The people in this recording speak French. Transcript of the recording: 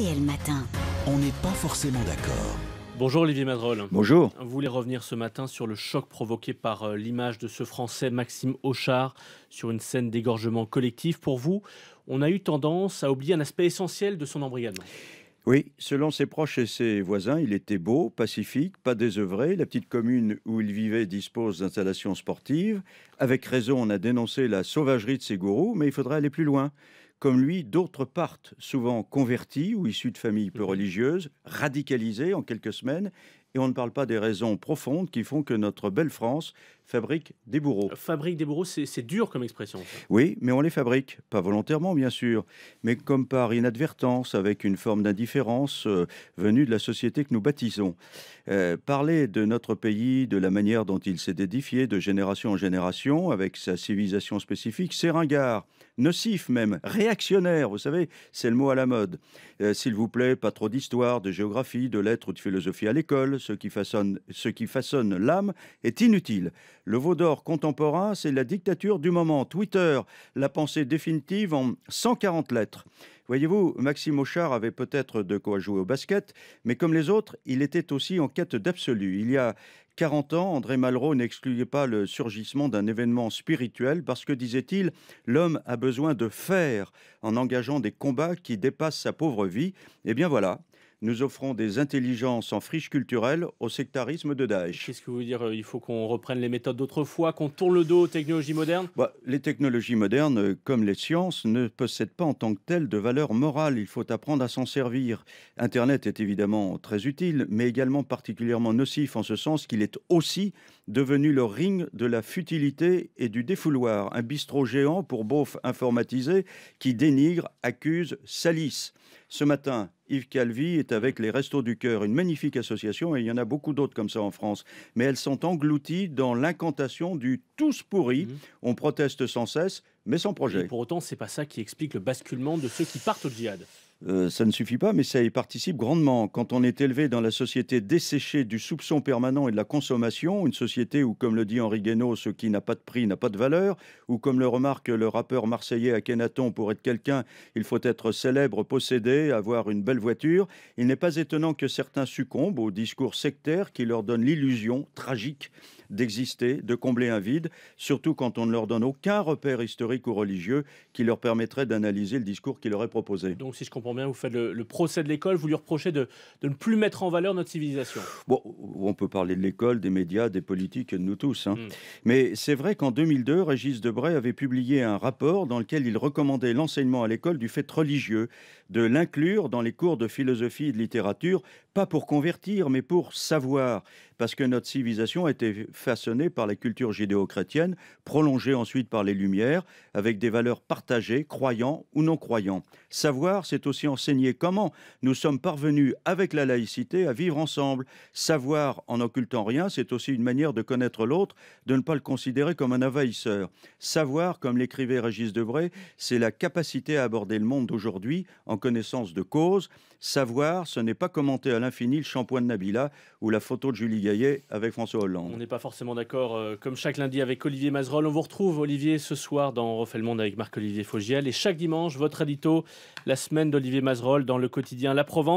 le Matin. On n'est pas forcément d'accord. Bonjour Olivier Madrol. Bonjour. Vous voulez revenir ce matin sur le choc provoqué par euh, l'image de ce Français Maxime Auchard sur une scène d'égorgement collectif. Pour vous, on a eu tendance à oublier un aspect essentiel de son embrigadement. Oui, selon ses proches et ses voisins, il était beau, pacifique, pas désœuvré. La petite commune où il vivait dispose d'installations sportives. Avec raison, on a dénoncé la sauvagerie de ses gourous, mais il faudrait aller plus loin. Comme lui, d'autres partent souvent convertis ou issus de familles peu mmh religieuses, radicalisés en quelques semaines, et on ne parle pas des raisons profondes qui font que notre belle France fabrique des bourreaux. Euh, fabrique des bourreaux, c'est dur comme expression. Oui, mais on les fabrique, pas volontairement bien sûr, mais comme par inadvertance, avec une forme d'indifférence euh, venue de la société que nous baptisons. Euh, parler de notre pays, de la manière dont il s'est dédifié de génération en génération, avec sa civilisation spécifique, c'est ringard nocif même, réactionnaire, vous savez, c'est le mot à la mode. Euh, s'il vous plaît, pas trop d'histoire, de géographie, de lettres ou de philosophie à l'école, ce qui façonne, ce qui façonne l'âme est inutile. Le veau contemporain, c'est la dictature du moment. Twitter, la pensée définitive en 140 lettres. Voyez-vous, Maxime Auchard avait peut-être de quoi jouer au basket, mais comme les autres, il était aussi en quête d'absolu. Il y a 40 ans, André Malraux n'excluait pas le surgissement d'un événement spirituel parce que, disait-il, l'homme a besoin de faire en engageant des combats qui dépassent sa pauvre vie. Eh bien voilà, nous offrons des intelligences en friche culturelle au sectarisme de Daesh. Qu'est-ce que vous voulez dire euh, Il faut qu'on reprenne les méthodes d'autrefois, qu'on tourne le dos aux technologies modernes bah, Les technologies modernes, euh, comme les sciences, ne possèdent pas en tant que telles de valeur morale. Il faut apprendre à s'en servir. Internet est évidemment très utile, mais également particulièrement nocif en ce sens qu'il est aussi devenu le ring de la futilité et du défouloir. Un bistrot géant pour beaufs informatisés qui dénigre, accuse, salisse. Ce matin, Yves Calvi est avec les Restos du Cœur, une magnifique association, et il y en a beaucoup d'autres comme ça en France. Mais elles sont englouties dans l'incantation du tous pourri. Mhm. On proteste sans cesse, mais sans projet. Et pour autant, c'est pas ça qui explique le basculement de ceux qui partent au djihad. Euh, ça ne suffit pas, mais ça y participe grandement. Quand on est élevé dans la société desséchée du soupçon permanent et de la consommation, une société où, comme le dit Henri Guénaud, ce qui n'a pas de prix n'a pas de valeur, ou comme le remarque le rappeur marseillais Akhenaton, pour être quelqu'un, il faut être célèbre, posséder, avoir une belle voiture, il n'est pas étonnant que certains succombent au discours sectaire qui leur donne l'illusion tragique d'exister, de combler un vide, surtout quand on ne leur donne aucun repère historique ou religieux qui leur permettrait d'analyser le discours qu'il leur est proposé. Donc, si je comprends bien, vous faites le, procès de l'école, vous lui reprochez de, ne plus mettre en valeur notre civilisation. Bon, on peut parler de l'école, des médias, des politiques de nous tous. Hein. Hmm. Mais c'est vrai qu'en 2002, Régis Debray avait publié un rapport dans lequel il recommandait l'enseignement à l'école du fait religieux, de l'inclure dans les cours de philosophie et de littérature, pas pour convertir, mais pour savoir, parce que notre civilisation a été façonnée par la culture judéo-chrétienne, prolongée ensuite par les Lumières, avec des valeurs partagées, croyants ou non croyants. Savoir, c'est aussi enseigner comment nous sommes parvenus avec la laïcité à vivre ensemble. Savoir en n'occultant rien, c'est aussi une manière de connaître l'autre, de ne pas le considérer comme un envahisseur. Savoir, comme l'écrivait Régis Debray, c'est la capacité à aborder le monde d'aujourd'hui en connaissance de cause. Savoir, ce n'est pas commenter à l'infini le shampoing de Nabila ou la photo de Julie Gaillet avec François Hollande. On n'est pas forcément d'accord. Euh, comme chaque lundi avec Olivier Mazerolle, on vous retrouve Olivier ce soir dans Refait le monde avec Marc-Olivier Fogiel et chaque dimanche votre édito, la semaine d'Olivier Mazerolle dans le quotidien La Provence.